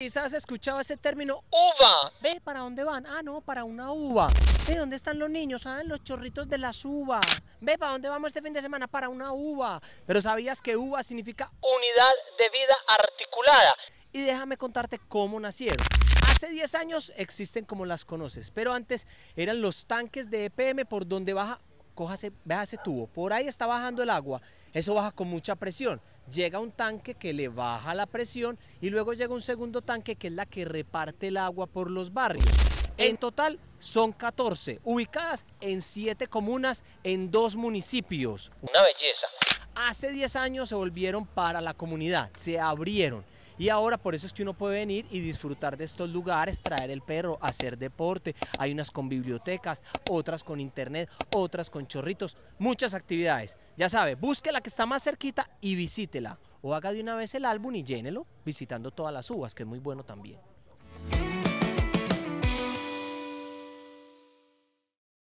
Quizás has escuchado ese término uva. Ve, ¿para dónde van? Ah, no, para una uva. Ve, ¿dónde están los niños? saben ah, los chorritos de las uvas. Ve, ¿para dónde vamos este fin de semana? Para una uva. Pero ¿sabías que uva significa unidad de vida articulada? Y déjame contarte cómo nacieron. Hace 10 años existen como las conoces, pero antes eran los tanques de EPM por donde baja, cójase, ve ese tubo, por ahí está bajando el agua eso baja con mucha presión. Llega un tanque que le baja la presión y luego llega un segundo tanque que es la que reparte el agua por los barrios. En total son 14, ubicadas en 7 comunas en 2 municipios. Una belleza. Hace 10 años se volvieron para la comunidad, se abrieron. Y ahora por eso es que uno puede venir y disfrutar de estos lugares, traer el perro, hacer deporte. Hay unas con bibliotecas, otras con internet, otras con chorritos, muchas actividades. Ya sabe, busque la que está más cerquita y visítela. O haga de una vez el álbum y llénelo visitando todas las uvas, que es muy bueno también.